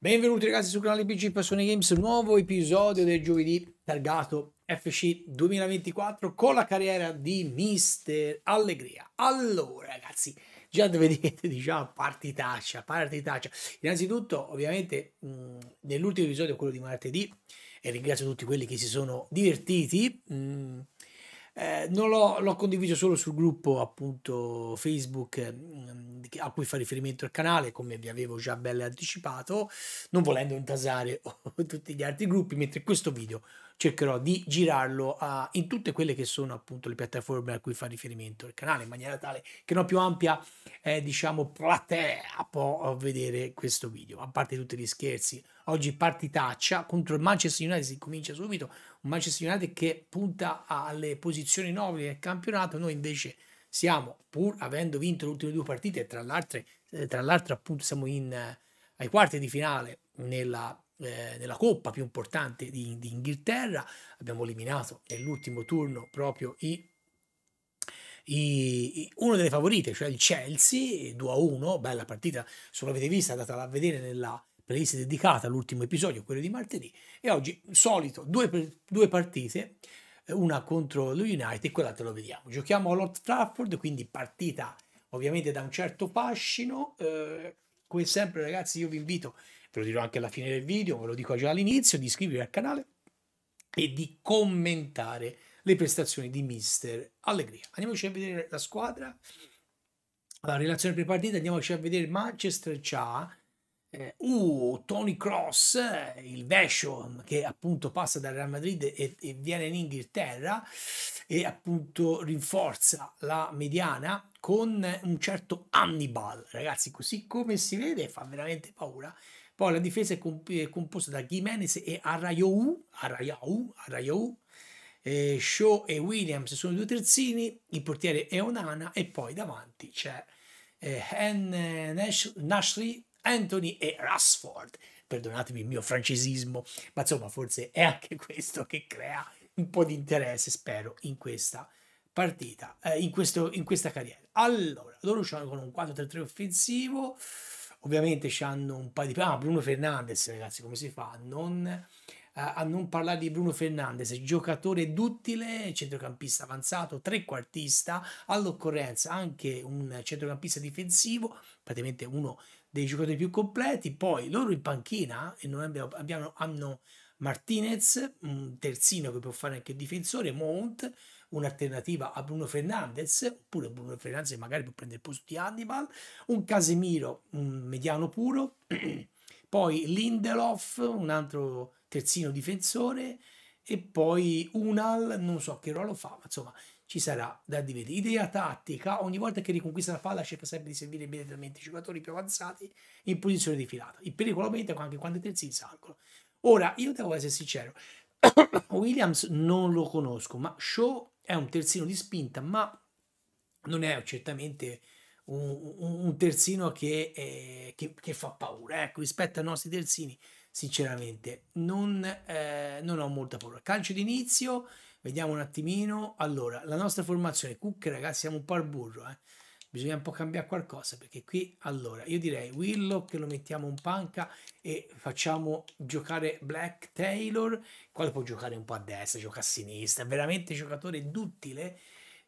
Benvenuti ragazzi sul canale BG Passione Games, nuovo episodio del giovedì targato FC 2024 con la carriera di Mister Allegria. Allora ragazzi, già vedete diciamo partitaccia, partitaccia. Innanzitutto ovviamente mh, mm, nell'ultimo episodio, quello di martedì, e ringrazio tutti quelli che si sono divertiti, mh, mm, eh, non l'ho, l'ho, condiviso solo sul gruppo appunto Facebook eh, a cui fa riferimento il canale, come vi avevo già belle anticipato, non volendo intasare tutti gli altri gruppi, mentre questo video cercherò di girarlo a, in tutte quelle che sono appunto le piattaforme a cui fa riferimento il canale, in maniera tale che una più ampia, eh, diciamo, platea può eh, vedere questo video. A parte tutti gli scherzi, oggi partitaccia contro il Manchester United, si comincia subito, un Manchester United che punta alle posizioni nobili del campionato, noi invece siamo, pur avendo vinto le ultime due partite, tra l'altro, eh, tra l'altro appunto siamo in, eh, ai quarti di finale nella eh, nella coppa più importante di, di Inghilterra, abbiamo eliminato nell'ultimo turno proprio i i, uno delle favorite, cioè il Chelsea, 2-1, bella partita, se l'avete vista andate a vedere nella playlist dedicata all'ultimo episodio, quello di martedì, e oggi, solito, due, due partite, eh, una contro lo United e quella te lo vediamo. Giochiamo a Lord Trafford, quindi partita ovviamente da un certo fascino, eh, come sempre ragazzi io vi invito a ve lo dirò anche alla fine del video, ve lo dico già all'inizio, di iscrivervi al canale e di commentare le prestazioni di Mister Allegria. Andiamoci a vedere la squadra, la relazione prepartita, andiamoci a vedere Manchester c'ha eh, uh, Tony Cross, eh, il Vesham che appunto passa dal Real Madrid e, e, viene in Inghilterra e appunto rinforza la mediana con un certo Hannibal, ragazzi, così come si vede fa veramente paura. Poi la difesa è, comp è composta da Jimenez e Arayou, Arayou, Arayou eh, Shaw e Williams sono due terzini, il portiere è Onana e poi davanti c'è eh, Nash Nashri, Anthony e Rashford. Perdonatemi il mio francesismo, ma insomma forse è anche questo che crea un po' di interesse, spero, in questa partita, eh, in, questo, in, questa carriera. Allora, loro giocano con un 4-3-3 offensivo ovviamente ci hanno un paio di... Ah, Bruno Fernandez ragazzi, come si fa a non, eh, a non parlare di Bruno Fernandez giocatore duttile, centrocampista avanzato, trequartista, all'occorrenza anche un centrocampista difensivo, praticamente uno dei giocatori più completi, poi loro in panchina e non abbiamo, abbiamo, hanno Martinez, un terzino che può fare anche il difensore, Mount, un'alternativa a Bruno Fernandez, oppure Bruno Fernandez magari può prendere il posto di Hannibal, un Casemiro un mediano puro, poi Lindelof, un altro terzino difensore, e poi Unal, non so che ruolo fa, ma insomma ci sarà da dividere. Idea tattica, ogni volta che riconquista la palla cerca sempre di servire immediatamente i giocatori più avanzati in posizione di filata. Il pericolo aumenta anche quando i terzini salgono. Ora, io devo essere sincero, Williams non lo conosco, ma Shaw è un terzino di spinta, ma non è certamente un, un terzino che, eh, che, che, fa paura. Ecco, rispetto ai nostri terzini, sinceramente, non, eh, non ho molta paura. Calcio d'inizio, vediamo un attimino. Allora, la nostra formazione, Cook, ragazzi, siamo un po' al burro, eh bisogna un po' cambiare qualcosa perché qui allora io direi Willow che lo mettiamo in panca e facciamo giocare Black Taylor quale può giocare un po' a destra gioca a sinistra veramente giocatore duttile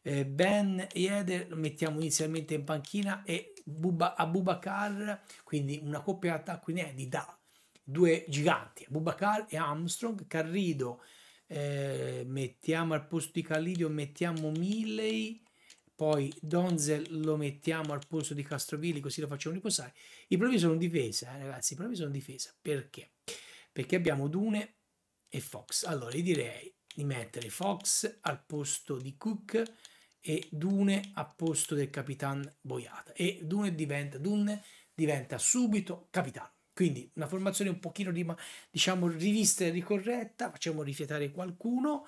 eh, Ben Yeder lo mettiamo inizialmente in panchina e Buba, Abubakar quindi una coppia d'attacco in di da due giganti Abubakar e Armstrong Carrido eh, mettiamo al posto di Callidio mettiamo Milley poi Donzel lo mettiamo al posto di Castrovilli così lo facciamo riposare. I problemi sono difesa, eh, ragazzi, i problemi sono difesa. Perché? Perché abbiamo Dune e Fox. Allora, io direi di mettere Fox al posto di Cook e Dune al posto del capitano Boiata. E Dune diventa, Dune diventa subito capitano. Quindi una formazione un pochino, di, diciamo, rivista e ricorretta, facciamo rifiatare qualcuno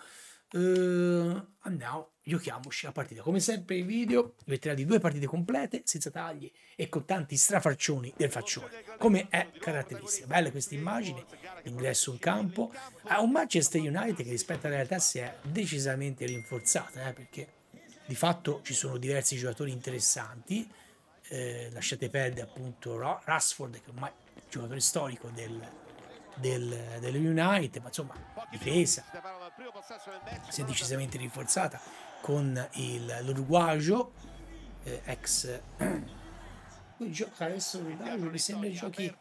eh, andiamo, giochiamoci la partita. Come sempre il video diventerà di due partite complete, senza tagli e con tanti strafaccioni del faccione, come è caratteristica. Bella questa immagine, l'ingresso in campo, a ah, un Manchester United che rispetto alla realtà si è decisamente rinforzata, eh, perché di fatto ci sono diversi giocatori interessanti, eh, lasciate perdere appunto Rashford che ormai è un giocatore storico del del, United, ma insomma difesa si è decisamente rinforzata con il, l'Uruguagio, eh, ex... Lui gioca adesso l'Uruguagio, mi sembra giochi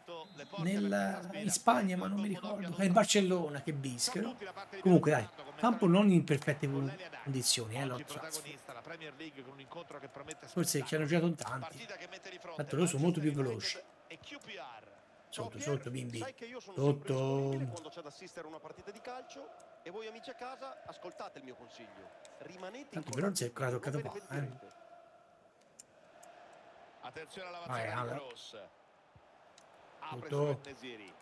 nella, in Spagna, ma non mi ricordo, è il Barcellona, che bischero. Comunque dai, campo non in perfette condizioni, eh, Forse ci hanno giocato tanti, tanto loro sono molto più veloci. Sotto, sotto, bimbi. Sai che io sono sotto. quando c'è da assistere a una partita di calcio e voi amici a casa ascoltate il mio consiglio. Rimanete Tanto però non c'è è toccato qua, eh. Attenzione alla vazione di Cross. Apre su Nesiri.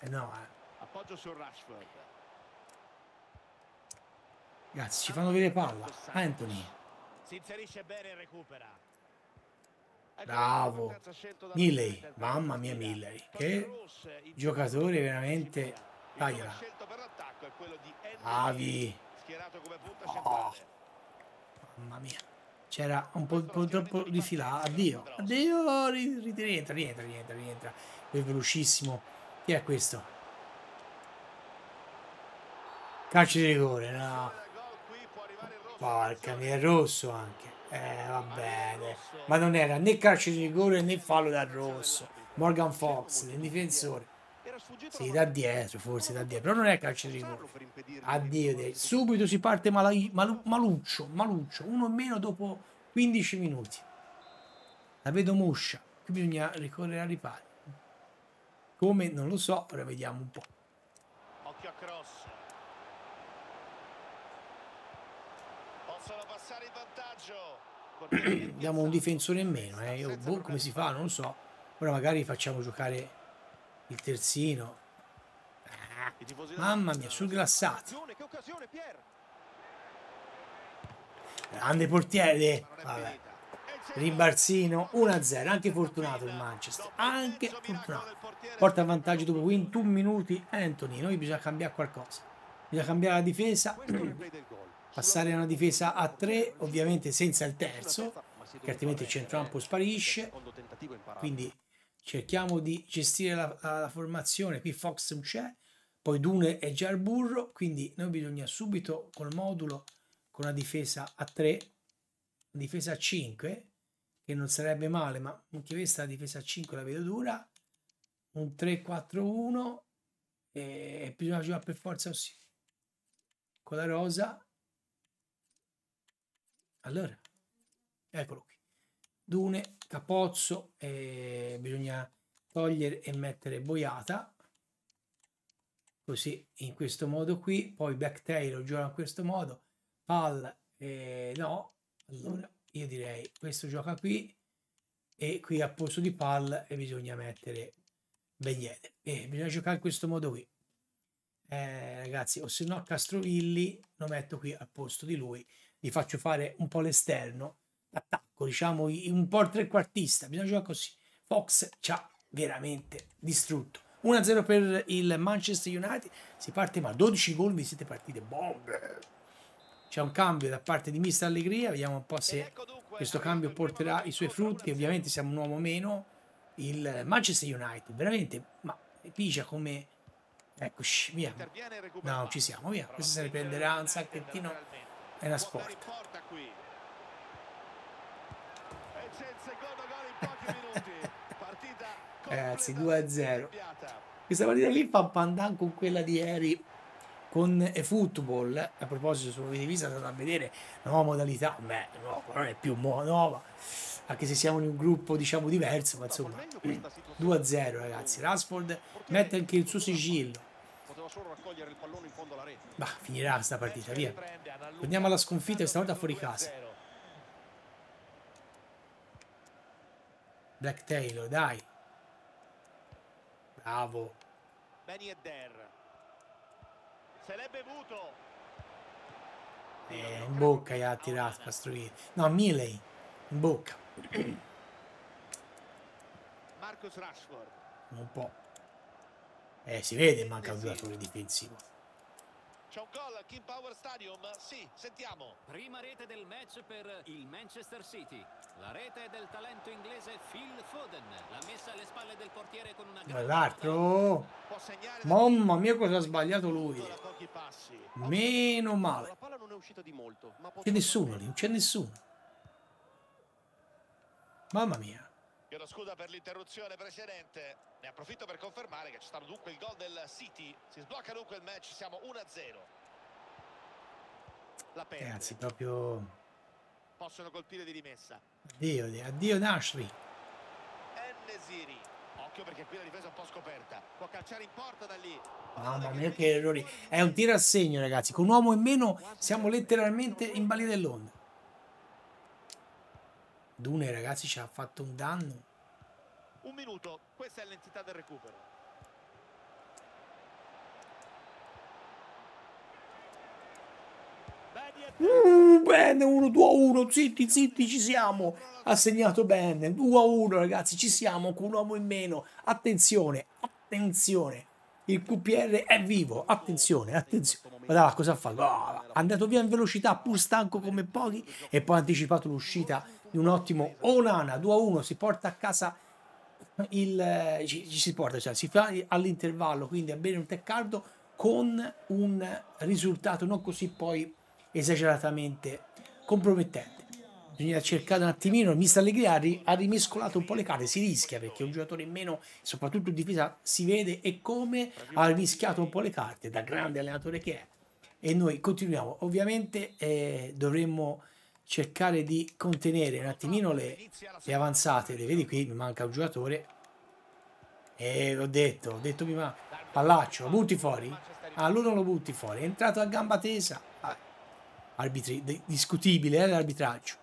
Eh no, eh. Appoggio su Rashford. Ragazzi, ci fanno vedere palla. Anthony. Si inserisce bene e recupera. Bravo. Milley, mamma mia Milley, che giocatore veramente... Tagliala. Avi. Oh. Mamma mia. C'era un po', po troppo di fila. Addio. Addio. Rientra, rientra, rientra, rientra. È velocissimo. Chi è questo? Calcio di rigore, no. Porca mia, è rosso anche. Eh, va bene. Ma non era né calcio di rigore né fallo dal rosso. Morgan Fox, il difensore. Sì, da dietro, forse da dietro, però non è calcio di rigore. Addio, subito si parte Malai, Malu, Maluccio, Maluccio, uno meno dopo 15 minuti. La vedo moscia, qui bisogna ricorrere al riparo. Come non lo so, però vediamo un po'. Occhio a cross. abbassare il vantaggio. Diamo un difensore in meno, eh. Io, boh, come si fa, non so. Ora magari facciamo giocare il terzino. Ah, mamma mia, sul glassato. Grande portiere. Eh. Vabbè. Rimbarzino 1-0, anche fortunato il Manchester, anche fortunato. Porta a vantaggio dopo 21 minuti eh, Anthony, noi bisogna cambiare qualcosa. Bisogna cambiare la difesa. il gol passare a una difesa a 3, ovviamente senza il terzo, perché altrimenti il centrocampo sparisce, quindi cerchiamo di gestire la, la, la formazione, qui Fox non c'è, poi Dune è già al burro, quindi noi bisogna subito col modulo, con la difesa a 3, difesa a 5, che non sarebbe male, ma anche questa la difesa a 5 la vedo dura, un 3-4-1 e bisogna giocare per forza così. Con la rosa allora, eccolo qui. Dune, capozzo, eh, bisogna togliere e mettere boiata. Così, in questo modo qui. Poi backtail lo gioca in questo modo. Pal, eh, no. Allora, io direi questo gioca qui. E qui a posto di pal e bisogna mettere Begliede. Eh, bisogna giocare in questo modo qui. Eh, ragazzi, o se no Castrovilli lo metto qui al posto di lui gli faccio fare un po' l'esterno, attacco, diciamo un po' il trequartista, bisogna giocare così. Fox ci ha veramente distrutto. 1-0 per il Manchester United, si parte ma 12 gol, vi siete partite bombe. C'è un cambio da parte di Mister Allegria, vediamo un po' se ecco questo cambio porterà i suoi frutti, ovviamente siamo un uomo meno. Il Manchester United, veramente, ma pigia come... Eccoci, via. No, ci siamo, via. Questo se ne prenderà un sacchettino è una sport. Ragazzi, 2-0. Questa partita lì fa pandan con quella di ieri con eFootball. A proposito, se lo avete visto, andate a vedere la nuova modalità. Beh, no, non è più nuova, anche se siamo in un gruppo diciamo diverso, ma insomma, 2-0 ragazzi. Rasford mette anche il suo sigillo doveva solo raccogliere il pallone in fondo alla rete. Bah, finirà sta partita, via. Torniamo alla sconfitta questa volta fuori casa. Black Taylor, dai. Bravo. Beni Eder. Se l'è bevuto. Eh, in bocca gli ha tirato Pastrugini. No, Miley. In bocca. Marcus Rashford. Un po'. Eh, si vede, manca un giocatore difensivo. C'è un gol al King Power Stadium? Sì, sentiamo. Prima rete del match per il Manchester City. La rete del talento inglese Phil Foden. L'ha messa alle spalle del portiere con una grande... L'altro! Oh. Mamma mia cosa ha sbagliato lui. Meno male. C'è nessuno lì, non c'è nessuno. Mamma mia. Chiedo scusa per l'interruzione precedente, ne approfitto per confermare che c'è stato dunque il gol del City, si sblocca dunque il match, siamo 1-0. La perde. Ragazzi, proprio... Possono colpire di rimessa. Addio, addio Nashri. Nesiri. Occhio perché qui la difesa è un po' scoperta. Può calciare in porta da lì. Mamma mia che errori. È un tiro a segno ragazzi. Con un uomo in meno siamo letteralmente in balia dell'onda. Dune ragazzi ci ha fatto un danno. Un minuto, questa è l'entità del recupero. Uh, bene, 1, 2 1, zitti, zitti, ci siamo. Ha segnato bene, 2 1 ragazzi, ci siamo, con un uomo in meno. Attenzione, attenzione, il QPR è vivo, attenzione, attenzione. Guarda là, cosa fa Oh, ah, è andato via in velocità, pur stanco come pochi, e poi ha anticipato l'uscita di un ottimo Onana 2-1 si porta a casa il ci, ci si porta cioè si fa all'intervallo quindi a bere un tè caldo con un risultato non così poi esageratamente compromettente bisogna cercare un attimino il mister Allegri ha, rimescolato un po' le carte si rischia perché un giocatore in meno soprattutto in difesa si vede e come ha rischiato un po' le carte da grande allenatore che è e noi continuiamo ovviamente eh, dovremmo cercare di contenere un attimino le, le avanzate. Le vedi qui, mi manca un giocatore. E l'ho detto, ho detto prima, pallaccio, lo butti fuori? Ah, lui non lo butti fuori, è entrato a gamba tesa. Ah, arbitri, discutibile eh, l'arbitraggio.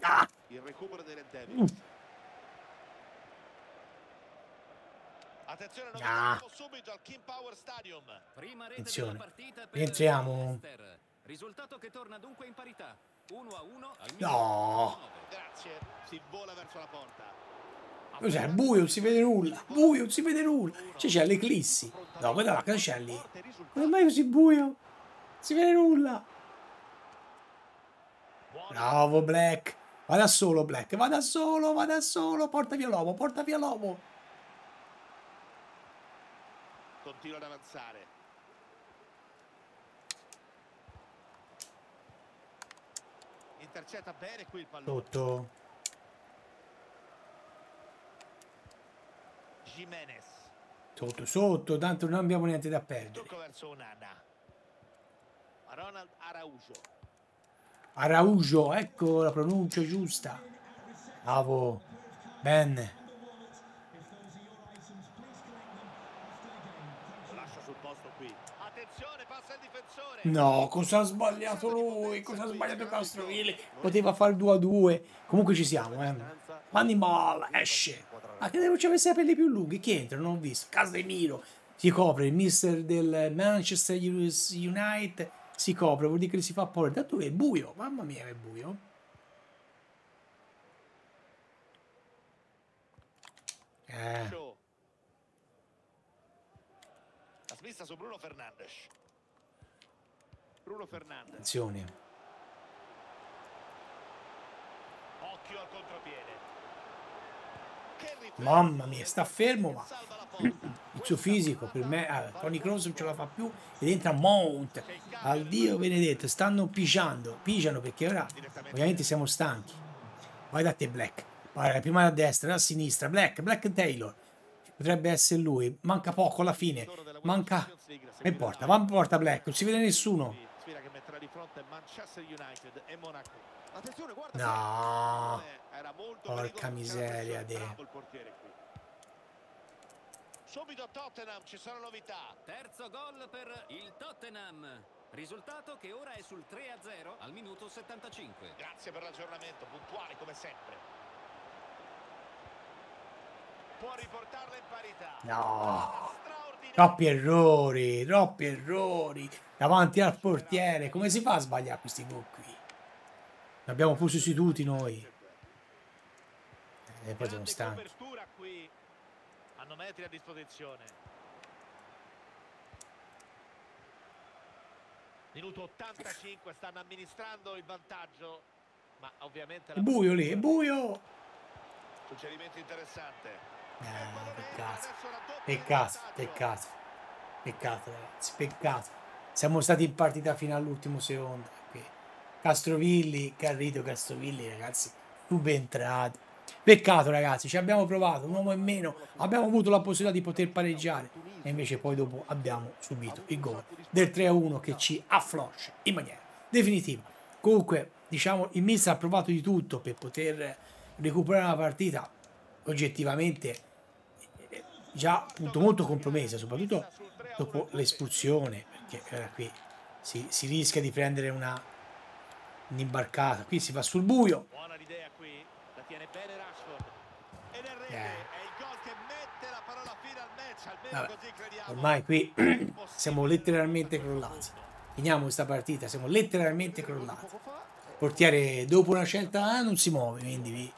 Ah! Il recupero delle Devils. Mm. Attenzione, non ah. subito al King Power Stadium. Prima rete Attenzione. Rientriamo. Risultato che torna dunque in parità. 1 a 1 al No. Grazie. Si vola verso la porta. Cos'è? buio, non si vede nulla. Buio, non si vede nulla. Cioè, c'è l'eclissi. No, guarda là, cosa c'è lì? Non è mai così buio. Non si vede nulla. Bravo, Black. Va da solo, Black. Va da solo, va da solo. Porta via l'uomo, porta via l'uomo. continua ad avanzare intercetta bene qui il pallone tutto Jimenez sotto sotto tanto non abbiamo niente da perdere Araujo. Araujo ecco la pronuncia giusta bravo bene No, cosa ha sbagliato lui? Cosa ha sbagliato Castrovilli? Poteva fare 2 a 2. Comunque ci siamo, eh. Animal esce. Ma che luce avesse i capelli più lunghi? Chi entra? Non ho visto. Casemiro si copre. Il mister del Manchester United si copre. Vuol dire che si fa paura. Tanto è buio. Mamma mia, è buio. Eh. La smessa su Bruno Fernandes. Bruno Fernandes. Attenzione. Occhio al contropiede. Mamma mia, sta fermo, ma il suo fisico per me, ah, Tony Cross non ce la fa più ed entra Mount. Al Dio benedetto, stanno pigiando, pigiano perché ora ovviamente siamo stanchi. Vai da te Black, vai prima da destra, da sinistra, Black, Black Taylor. Potrebbe essere lui, manca poco alla fine, manca... Non importa, va in porta Black, non si vede nessuno fronte Manchester United e Monaco. Attenzione, guarda. No. Eh, era molto Porca miseria, Bravo il portiere qui. Subito Tottenham ci sono novità. Terzo gol per il Tottenham. Risultato che ora è sul 3-0 al minuto 75. Grazie per l'aggiornamento, puntuale come sempre. Può riportarla in parità. No. Troppi errori, troppi errori. Davanti al portiere. Come si fa a sbagliare questi gol qui? Ne abbiamo più sostituti noi. E eh, poi sono stanchi. Hanno metri a disposizione. Minuto 85, stanno amministrando il vantaggio, ma ovviamente... È buio lì, è buio! Suggerimento interessante peccato. Ah, peccato, peccato. Peccato, ragazzi, peccato. Siamo stati in partita fino all'ultimo secondo. Castrovilli, Carrito Castrovilli, ragazzi, subentrato. Peccato ragazzi, ci abbiamo provato, un uomo in meno, abbiamo avuto la possibilità di poter pareggiare e invece poi dopo abbiamo subito il gol del 3-1 che ci affloscia in maniera definitiva. Comunque, diciamo, il Mister ha provato di tutto per poter recuperare la partita, oggettivamente già appunto molto compromessa, soprattutto dopo l'espulsione, perché era eh, qui si, si, rischia di prendere una un'imbarcata, qui si va sul buio. Eh. Vabbè, ormai qui siamo letteralmente crollati. Finiamo questa partita, siamo letteralmente crollati. Portiere dopo una scelta ah, non si muove, quindi vi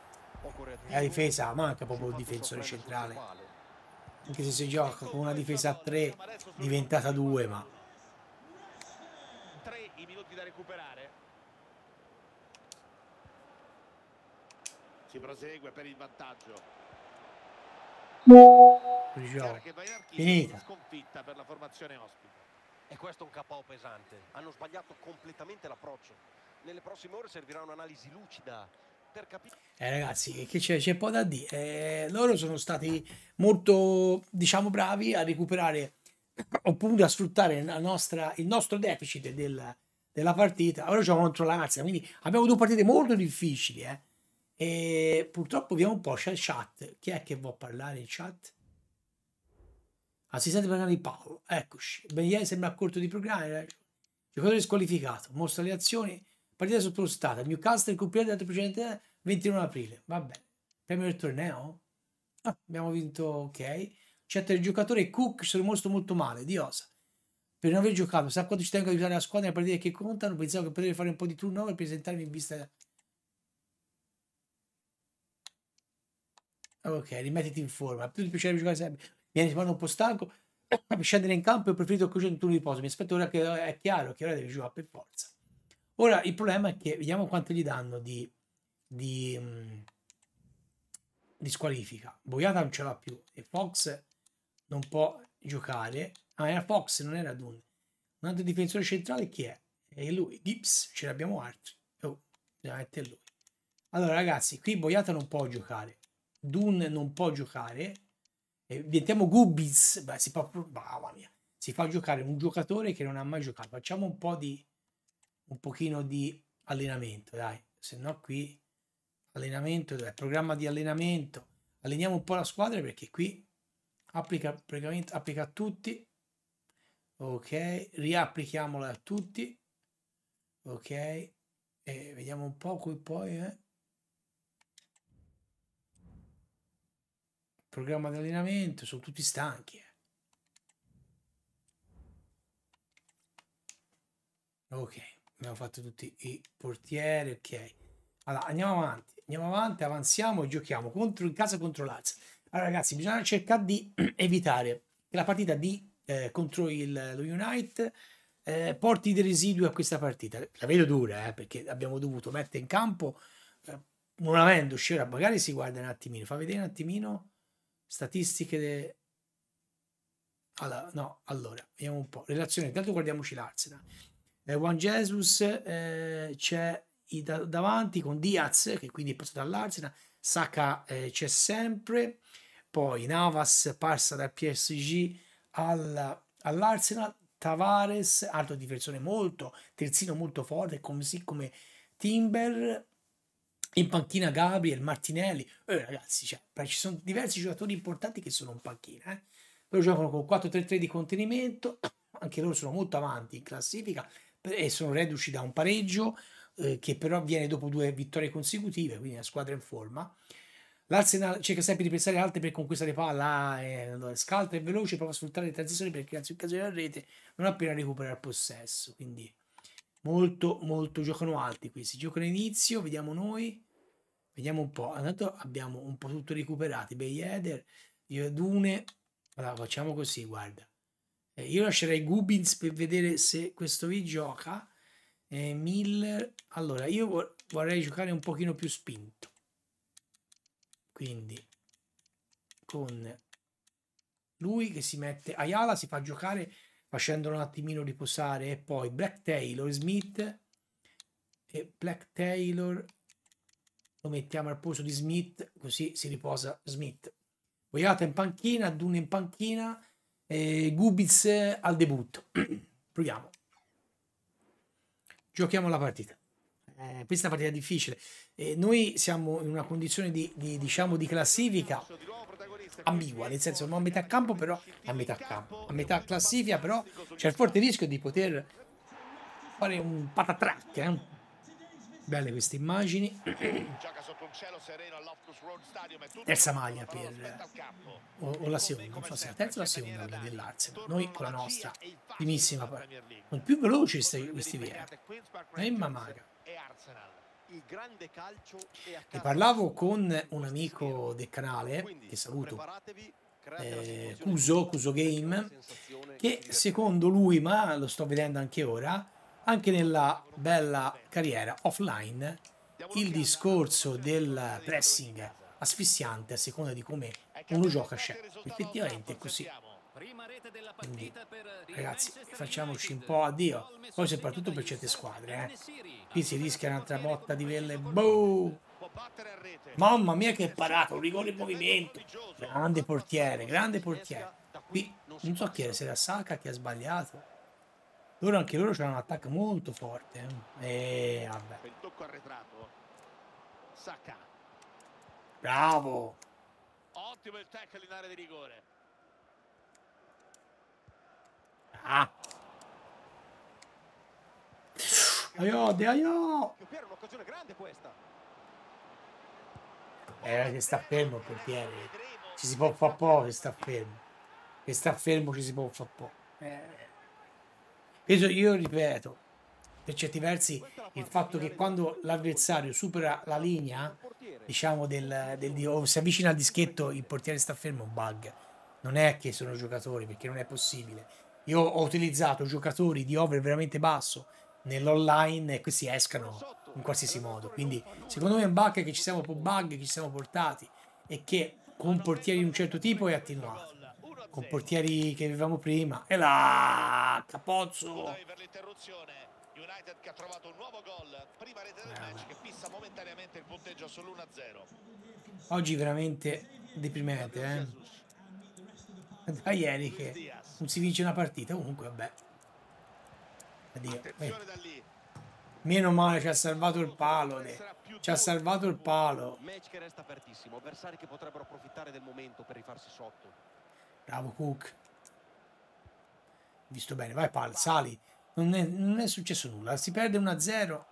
la difesa manca proprio il difensore centrale anche se si gioca con una difesa a 3 diventata 2 ma 3 i minuti da recuperare si prosegue per il vantaggio Gioco. finita sconfitta per la formazione ospite e questo è un capo pesante hanno sbagliato completamente l'approccio nelle prossime ore servirà un'analisi lucida eh ragazzi, che c'è, c'è poco da dire. Eh, loro sono stati molto, diciamo, bravi a recuperare oppure a sfruttare nostra, il nostro deficit del, della partita. Ora allora, gioco contro la Lazio, quindi abbiamo due partite molto difficili. Eh. E purtroppo vediamo un po', c'è il chat. Chi è che vuol parlare in chat? Assistente ah, per di Paolo, eccoci. Benier sembra a corto di programmi. Eh. Giocatore squalificato, mostra le azioni. Partita sottostata. Newcastle recupera dal precedente 21 aprile, va bene. Premio del torneo? Ah, abbiamo vinto, ok. Certo, il giocatore Cook sono rimasto molto male, di osa. Per non aver giocato, sa quanto ci tengo ad aiutare la squadra per dire che contano, pensavo che potrei fare un po' di turnover per presentarmi in vista... Ok, rimettiti in forma, più di piacere giocare sempre. Vieni, sono un po' stanco, scendere in campo e preferito che c'è un turno di riposo. Mi aspetto ora che è chiaro che ora devi giocare per forza. Ora, il problema è che vediamo quanto gli danno di di mh, mm, disqualifica. Boiata non ce l'ha più e Fox non può giocare. Ah, era Fox, non era Dunn. Un altro difensore centrale chi è? È lui. Gibbs, ce l'abbiamo altri. Oh, bisogna lui. Allora ragazzi, qui Boiata non può giocare. Dunn non può giocare. E diventiamo Gubbiz. Beh, si fa... Mamma mia. Si fa giocare un giocatore che non ha mai giocato. Facciamo un po' di... un pochino di allenamento, dai. Se no qui allenamento, dal programma di allenamento, alleniamo un po' la squadra perché qui applica, praticamente, applica a tutti, ok, riapplichiamola a tutti, ok, e vediamo un po' qui poi, eh. programma di allenamento, sono tutti stanchi. Eh. Ok, abbiamo fatto tutti i portieri, ok. Allora, andiamo avanti, andiamo avanti, avanziamo e giochiamo contro, in casa contro l'Az. Allora ragazzi, bisogna cercare di evitare che la partita di, eh, contro il, lo Unite eh, porti dei residui a questa partita. La vedo dura, eh, perché abbiamo dovuto mettere in campo, eh, non avendo uscire, magari si guarda un attimino, fa vedere un attimino statistiche de... Allora, no, allora, vediamo un po'. Relazione, intanto guardiamoci l'Arsenal. Eh, Juan Jesus eh, c'è davanti con Diaz, che quindi è passato dall'Arsenal, Saka eh, c'è sempre, poi Navas passa dal PSG al, all'Arsenal, Tavares, altro difensore molto, terzino molto forte, così come Timber, in panchina Gabriel, Martinelli, eh, ragazzi, cioè, ci sono diversi giocatori importanti che sono in panchina, eh. loro giocano con 4-3-3 di contenimento, anche loro sono molto avanti in classifica e sono reduci da un pareggio, eh, che però viene dopo due vittorie consecutive, quindi la squadra in forma. L'Arsenal cerca sempre di pensare alte per conquistare palla, ah, eh, scalta e veloce, prova a sfruttare le transizioni per crearsi occasioni a rete, non appena recupera il possesso. Quindi molto, molto giocano alti questi. Si giocano inizio, vediamo noi, vediamo un po'. Intanto abbiamo un po' tutto recuperati. Beyeder, Dune. Allora, facciamo così, guarda. Eh, io lascerei Gubbins per vedere se questo vi gioca. Eh, Miller. Allora, io vorrei giocare un pochino più spinto. Quindi, con lui che si mette... Ayala si fa giocare facendolo un attimino riposare. E poi Black Taylor, Smith. E Black Taylor lo mettiamo al posto di Smith, così si riposa Smith. Vogliata in panchina, Dune in panchina, eh, Gubiz al debutto. Proviamo giochiamo la partita. Eh, questa è una partita difficile. Eh, noi siamo in una condizione di, di, diciamo, di classifica ambigua, nel senso non a metà campo, però a metà campo, a metà classifica, però c'è il forte rischio di poter fare un patatrack, eh? Belle queste immagini. Terza maglia per... O, o la seconda, non so se la terza o la seconda dell'Arsenal. Noi con la nostra, primissima. Sono più veloci questi, questi via. Emma Maga. Ne parlavo con un amico del canale, che saluto, eh, Cuso Game, che secondo lui, ma lo sto vedendo anche ora, anche nella bella carriera offline il discorso del pressing asfissiante a seconda di come uno gioca c'è. Effettivamente è così. Quindi, ragazzi, facciamoci un po' addio. Poi, soprattutto per certe squadre, eh. qui si rischia un'altra botta di velle. Boh! Mamma mia, che parata! Un rigore in movimento. Grande portiere, grande portiere. Qui non so chi era, se era Saka che ha sbagliato. Loro anche loro c'hanno un attacco molto forte. Eh? E vabbè. Il tocco arretrato. Sacca. Bravo. Ottimo il tackle in area di rigore. Ah. Aio, De Aio. Era un'occasione grande questa. Era eh, che sta fermo il portiere. Ci si può fare poco che sta fermo. Che sta fermo ci si può fare poco. Eh. Io ripeto, per certi versi, il fatto che quando l'avversario supera la linea, diciamo, del, del, o si avvicina al dischetto, il portiere sta fermo, è un bug. Non è che sono giocatori, perché non è possibile. Io ho utilizzato giocatori di over veramente basso nell'online e questi escano in qualsiasi modo. Quindi, secondo me è un bug che ci siamo, bug, che ci siamo portati e che con portieri di un certo tipo è attenuato con portieri che avevamo prima. E là, Capozzo. United che ha trovato un nuovo gol, prima rete del ah, match che fissa momentaneamente il punteggio sull'1-0. Oggi veramente deprimente, eh. Da ieri che non si vince una partita, comunque vabbè. Addio. Meno male ci ha salvato il palo. Ci ha salvato il palo. Match che resta apertissimo, avversari che potrebbero approfittare del momento per rifarsi sotto. Bravo Cook. Visto bene, vai pal, sali. Non è, non è successo nulla, si perde 1-0.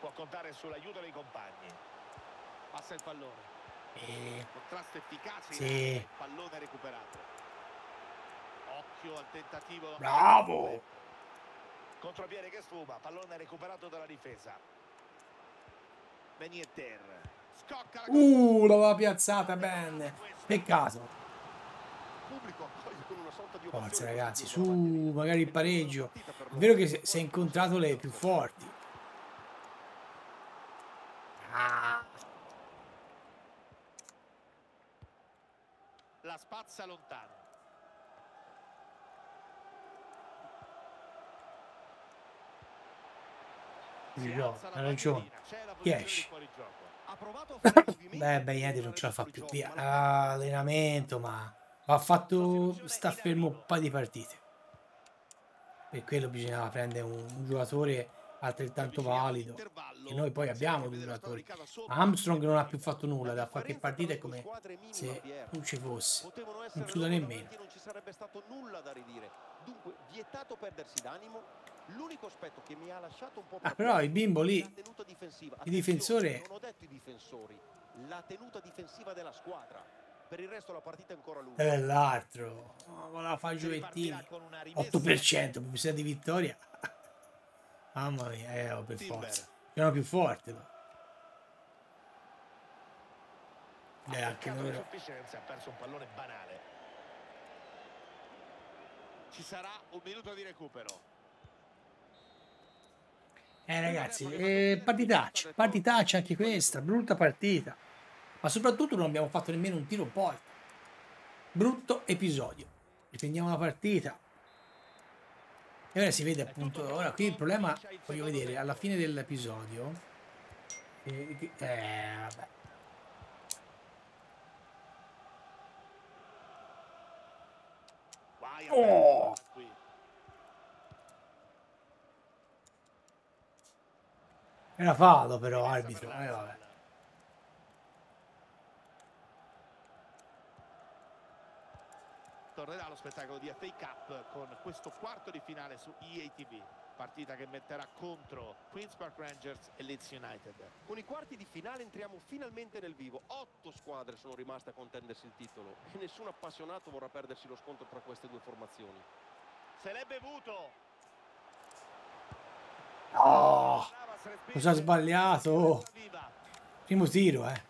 Può contare sull'aiuto dei compagni. Passa il pallone. E... Contrasto efficace. Sì. Pallone recuperato. Occhio al tentativo. Bravo! Contropiede che sfuma, pallone recuperato dalla difesa. Beniter Uh, l'aveva piazzata bene. Peccato. Forza ragazzi, su, magari il pareggio. È vero che si è incontrato le più forti. Ah. La spazza lontano. Il gioco, ha ragione. Riesci. Beh, beh, Bagnedi non ce la fa più. Via. Ah, allenamento, ma ha fatto. sta fermo un paio di partite. Per quello bisognava prendere un, un giocatore altrettanto valido. E noi poi abbiamo due giocatori. Armstrong non ha più fatto nulla da qualche partita, è come se non ci fosse. Non suda nemmeno. Dunque, vietato perdersi d'animo. L'unico aspetto che mi ha lasciato un po' Ah, però il bimbo lì il difensore non ho detto i difensori, la tenuta difensiva della squadra. Per il resto la partita è ancora lunga. È l'altro. Oh, la fa Giuvettini. 8% possibilità di vittoria. Mamma mia, eh, oh, per forza. Erano più forte, ma. Eh, anche noi. Ha perso un pallone banale. Ci sarà un minuto di recupero. Eh ragazzi, eh, partitaccia, partitaccia anche questa, brutta partita. Ma soprattutto non abbiamo fatto nemmeno un tiro porta. Brutto episodio. Riprendiamo la partita. E ora si vede appunto, ora qui il problema, voglio vedere, alla fine dell'episodio... Eh, eh, vabbè. Oh! Era fallo però, arbitro. Eh, eh, vabbè. Tornerà lo spettacolo di FA Cup con questo quarto di finale su EATV. Partita che metterà contro Queens Park Rangers e Leeds United. Con i quarti di finale entriamo finalmente nel vivo. Otto squadre sono rimaste a contendersi il titolo e nessun appassionato vorrà perdersi lo scontro tra queste due formazioni. Se l'è bevuto! Oh. Cosa già sbagliato. Primo tiro, eh.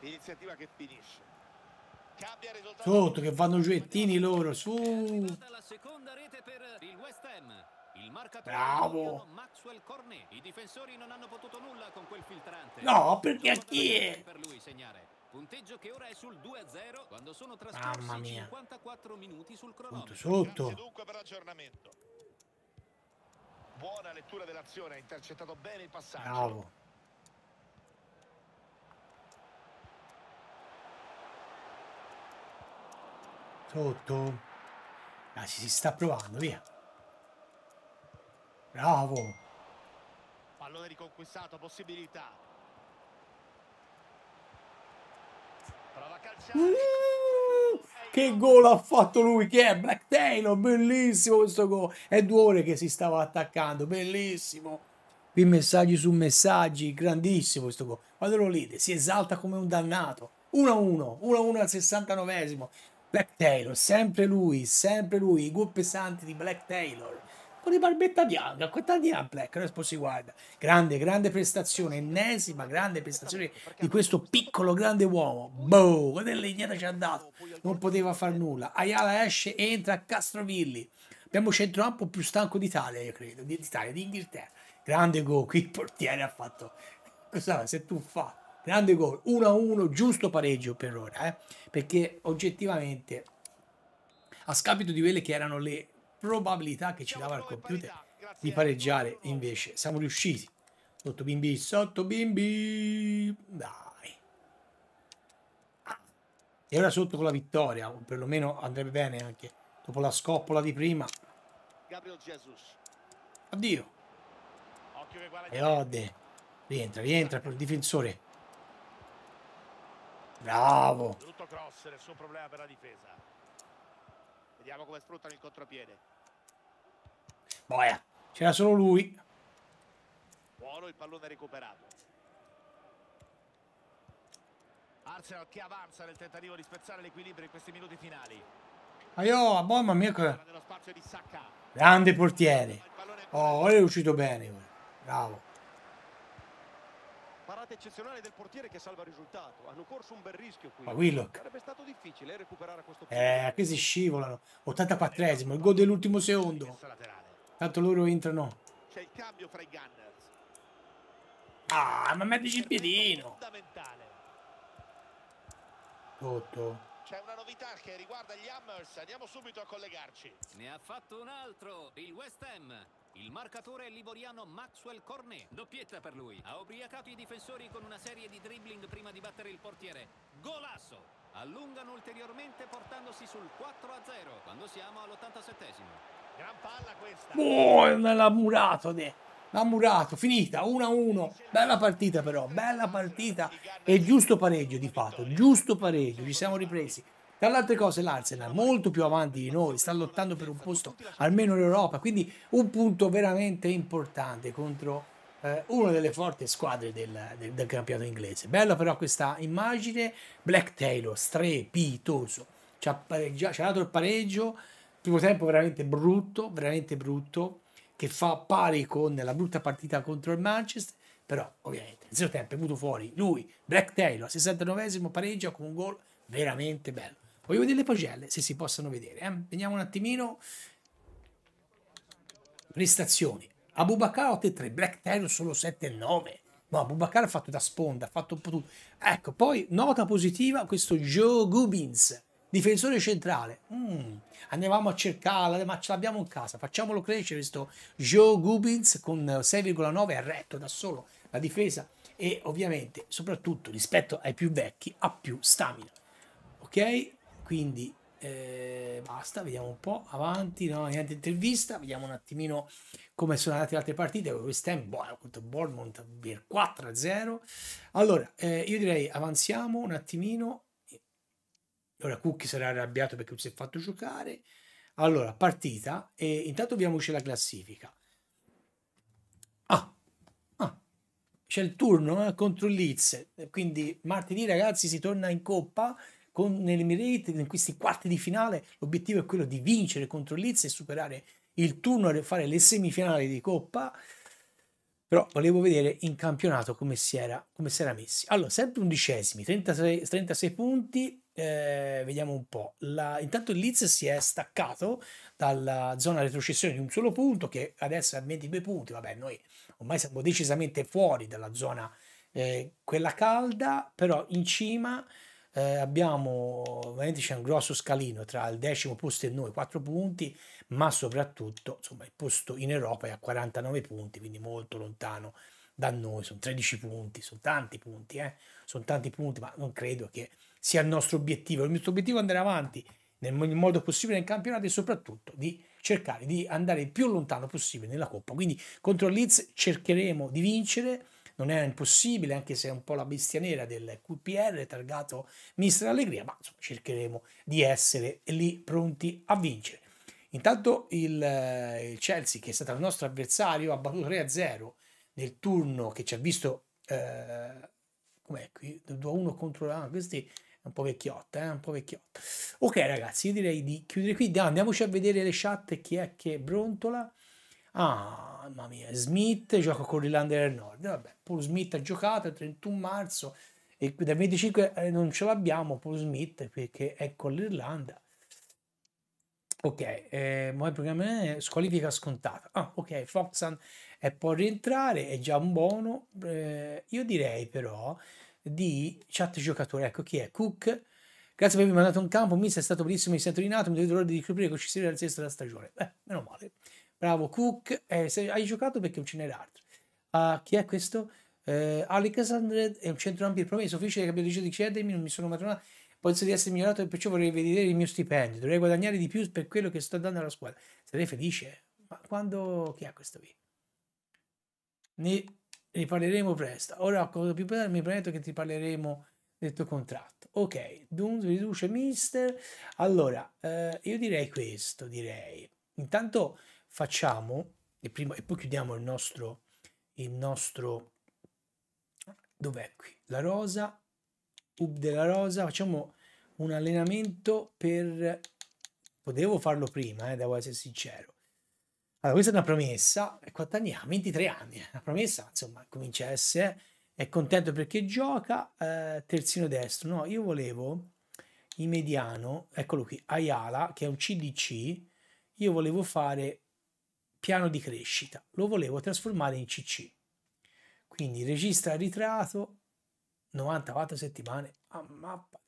Iniziativa che finisce. Sotto che vanno giuettini loro, su. Bravo. No, perché a chi è? Punteggio che ora è sul 2-0 quando sono trascorsi 54 minuti sul cronometro. Sotto. dunque per l'aggiornamento. Buona lettura dell'azione, ha intercettato bene il passaggio. Bravo. Sotto. Ah, ci si sta provando, via. Bravo. Pallone riconquistato, possibilità. Prova a calciare. Mm. Che gol ha fatto lui, che è Black Taylor, bellissimo questo gol. È due ore che si stava attaccando, bellissimo. Qui messaggi su messaggi, grandissimo questo gol. Guardalo lì, si esalta come un dannato. 1-1, 1-1 al 69esimo. Black Taylor, sempre lui, sempre lui, i gol pesanti di Black Taylor con i barbetta bianca, quest'anno Black, noi si guarda. Grande, grande prestazione, ennesima grande prestazione di questo piccolo grande uomo. Boh, guarda legnata ci ha dato, non poteva far nulla. Ayala esce, entra a Castrovilli. Abbiamo centrocampo più stanco d'Italia, io credo, d'Italia, d'Inghilterra. Grande gol, qui il portiere ha fatto... Cosa se tu fa? Grande gol, 1-1, giusto pareggio per ora, eh? perché oggettivamente, a scapito di quelle che erano le probabilità che ci dava il computer di pareggiare. Invece siamo riusciti. Sotto bimbi, sotto bimbi. Dai. Ah. E ora sotto con la vittoria, o perlomeno andrebbe bene anche dopo la scoppola di prima. Gabriel Jesus. Addio. E ode. Rientra, rientra per il difensore. Bravo. Brutto cross, nessun problema per la difesa. Vediamo come sfruttano il contropiede. Boia, c'era solo lui. Buono il pallone recuperato. Arsenal che avanza nel tentativo di spezzare l'equilibrio in questi minuti finali. Aio, mamma boh, mia che... Grande portiere. Oh, è uscito bene. Bravo. Parata eccezionale del portiere che salva il risultato. Hanno corso un bel rischio qui. Ma Willock. Sarebbe stato difficile recuperare questo Eh, qui si scivolano. 84esimo, il gol dell'ultimo secondo. Tanto loro entrano. C'è il cambio fra i Gunners. Ah, ma mettici il piedino. Sotto. C'è una novità che riguarda gli Hammers, andiamo subito a collegarci. Ne ha fatto un altro, il West Ham. Il marcatore livoriano Maxwell Cornet, doppietta per lui. Ha ubriacato i difensori con una serie di dribbling prima di battere il portiere. Golasso! Allungano ulteriormente portandosi sul 4-0 quando siamo all'87esimo. Buona, l'ha murato, ne. l'ha murato, finita, 1-1, bella partita però, bella partita e giusto pareggio di fatto, giusto pareggio, ci siamo ripresi. Tra le altre cose l'Arsenal molto più avanti di noi, sta lottando per un posto almeno in Europa, quindi un punto veramente importante contro eh, una delle forti squadre del, del, del campionato inglese. Bella però questa immagine, Black Taylor, strepitoso, ci ha, ci ha dato il pareggio, primo tempo veramente brutto, veramente brutto, che fa pari con la brutta partita contro il Manchester, però ovviamente nel secondo tempo è venuto fuori lui, Black Taylor, 69esimo pareggio con un gol veramente bello. Voglio vedere le pagelle se si possono vedere. Eh? Vediamo un attimino. Prestazioni. Abubakar 8-3, Black Taylor solo 7-9. No, Abubakar ha fatto da sponda, ha fatto un po' tutto. Ecco, poi nota positiva questo Joe Gubbins difensore centrale. Mm, andiamo a cercarla, ma ce l'abbiamo in casa. Facciamolo crescere questo Joe Gubins con 6,9 ha retto da solo la difesa e ovviamente, soprattutto rispetto ai più vecchi, ha più stamina. Ok? Quindi eh, basta, vediamo un po' avanti, no? niente intervista, vediamo un attimino come sono andate le altre partite, West Ham buono contro Bournemouth per 4-0. Allora, eh, io direi avanziamo un attimino Ora Cookie sarà arrabbiato perché non si è fatto giocare. Allora, partita e intanto vediamoci la classifica. Ah, ah c'è il turno eh, contro Leeds, quindi martedì ragazzi si torna in coppa con l'Emirate in questi quarti di finale. L'obiettivo è quello di vincere contro Leeds e superare il turno e fare le semifinali di coppa. Però volevo vedere in campionato come si era, come si era messi. Allora, sempre undicesimi, 36, 36 punti, eh, vediamo un po'. La, intanto il Leeds si è staccato dalla zona retrocessione di un solo punto, che adesso è a 22 punti. Vabbè, noi ormai siamo decisamente fuori dalla zona eh, quella calda, però in cima eh, abbiamo veramente c'è un grosso scalino tra il decimo posto e noi, 4 punti, ma soprattutto insomma, il posto in Europa è a 49 punti, quindi molto lontano da noi. Sono 13 punti, sono tanti punti, eh. sono tanti punti, ma non credo che sia il nostro obiettivo. Il nostro obiettivo è andare avanti nel modo possibile nel campionato e soprattutto di cercare di andare il più lontano possibile nella Coppa. Quindi contro Leeds cercheremo di vincere, non è impossibile anche se è un po' la bestia nera del QPR targato Mister Allegria, ma insomma, cercheremo di essere lì pronti a vincere. Intanto il, il Chelsea, che è stato il nostro avversario, ha battuto 3-0 nel turno che ci ha visto... Eh, com'è qui? 2-1 contro... Ah, questi è un po' vecchiotta, eh? un po' vecchiotta. Ok ragazzi, io direi di chiudere qui. Andiamoci a vedere le chat, chi è che brontola. Ah, mamma mia, Smith gioca con l'Irlanda del Nord. Vabbè, Paul Smith ha giocato il 31 marzo e dal 25 eh, non ce l'abbiamo Paul Smith perché è con l'Irlanda. Ok, eh, ma il programma è squalifica scontata. Ah, ok, Foxan può rientrare, è già un buono. Eh, io direi però di chat giocatore, ecco chi è, Cook, grazie per avermi mandato un campo, Miss è stato bellissimo, mi sento rinato, mi dovete l'ora di scoprire che ci sarà il sesto della stagione, beh, meno male, bravo Cook, eh, hai giocato perché non ce n'era altro, uh, chi è questo? Uh, Alexandre è un centro ampio Il promesso, ufficiale che abbia deciso di cedermi, non mi sono maturato. penso di essere migliorato e perciò vorrei vedere il mio stipendio, dovrei guadagnare di più per quello che sto dando alla squadra, sarei felice, ma quando... chi è questo qui? Ne ne parleremo presto. Ora, cosa più bella, mi prometto che ti parleremo del tuo contratto. Ok, Dunes riduce Mister. Allora, eh, io direi questo, direi. Intanto facciamo, e, prima, e poi chiudiamo il nostro, il nostro, dov'è qui? La rosa, Ub della rosa, facciamo un allenamento per, potevo farlo prima, eh, devo essere sincero, allora, questa è una promessa, e quanti anni ha? 23 anni, è una promessa, insomma, comincia a essere, è contento perché gioca eh, terzino destro. No, io volevo in mediano, eccolo qui, Ayala, che è un CDC, io volevo fare piano di crescita, lo volevo trasformare in CC. Quindi registra ritratto, 94 settimane a mappa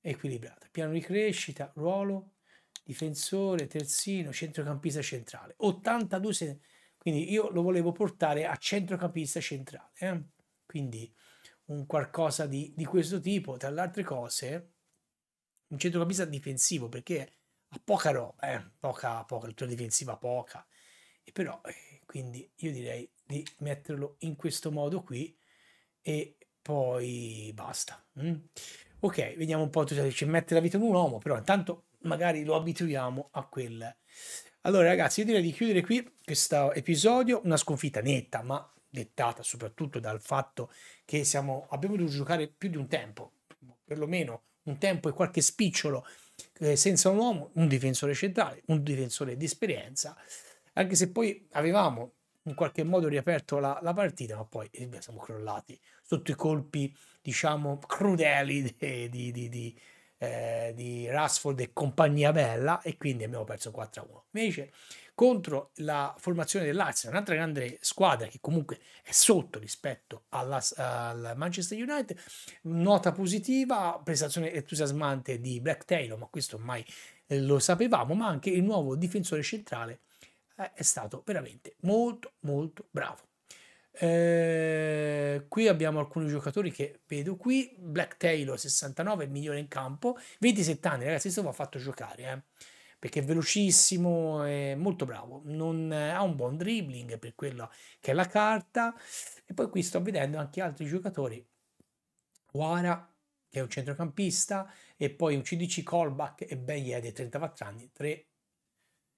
equilibrata, piano di crescita, ruolo, difensore, terzino, centrocampista centrale. 82 quindi io lo volevo portare a centrocampista centrale. Eh? Quindi un qualcosa di, di, questo tipo, tra le altre cose, un centrocampista difensivo perché ha poca roba, eh? poca, poca, lettura difensiva poca. E però, eh, quindi io direi di metterlo in questo modo qui e poi basta. Mm? Ok, vediamo un po' tu dici, mette la vita in un uomo, però intanto magari lo abituiamo a quel. Allora ragazzi, io direi di chiudere qui questo episodio, una sconfitta netta, ma dettata soprattutto dal fatto che siamo, abbiamo dovuto giocare più di un tempo, perlomeno un tempo e qualche spicciolo eh, senza un uomo, un difensore centrale, un difensore di esperienza, anche se poi avevamo in qualche modo riaperto la, la partita, ma poi eh, siamo crollati sotto i colpi, diciamo, crudeli di, di, di, di eh, di Rashford e compagnia bella e quindi abbiamo perso 4-1. Invece contro la formazione dell'Arsenal, un'altra grande squadra che comunque è sotto rispetto alla, al Manchester United, nota positiva, prestazione entusiasmante di Black Taylor, ma questo ormai lo sapevamo, ma anche il nuovo difensore centrale eh, è stato veramente molto molto bravo. Ehm, qui abbiamo alcuni giocatori che vedo qui, Black Taylor 69, migliore in campo, 27 anni ragazzi, questo va fatto giocare, eh perché è velocissimo, è molto bravo, non, eh, ha un buon dribbling per quella che è la carta. E poi qui sto vedendo anche altri giocatori, Wara che è un centrocampista e poi un CDC callback e Ben Yede, 34 anni, 3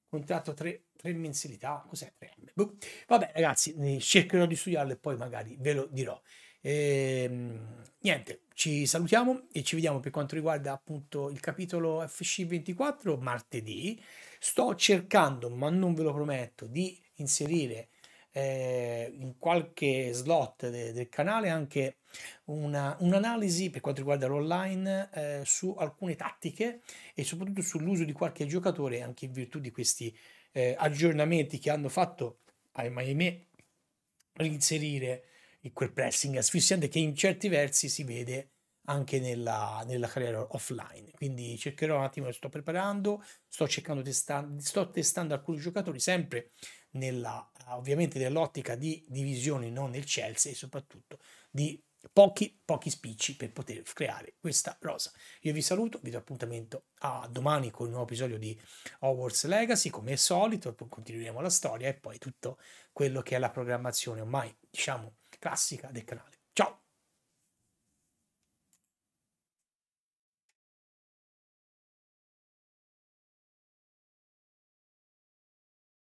contratto 3, 3 mensilità, cos'è 3M? Buh. Vabbè ragazzi, cercherò di studiarlo e poi magari ve lo dirò. E, ehm, niente, ci salutiamo e ci vediamo per quanto riguarda appunto il capitolo FC24 martedì. Sto cercando, ma non ve lo prometto, di inserire eh, in qualche slot de del canale anche un'analisi per quanto riguarda l'online eh, su alcune tattiche e soprattutto sull'uso di qualche giocatore anche in virtù di questi eh, aggiornamenti che hanno fatto, ahimè, reinserire quel pressing asfissiante che in certi versi si vede anche nella, nella, carriera offline. Quindi cercherò un attimo, sto preparando, sto cercando, testando, sto testando alcuni giocatori sempre nella, ovviamente nell'ottica di divisioni non nel Chelsea e soprattutto di pochi, pochi spicci per poter creare questa rosa. Io vi saluto, vi do appuntamento a domani con un nuovo episodio di Hogwarts Legacy, come al solito, continueremo la storia e poi tutto quello che è la programmazione ormai, diciamo, classica del canale.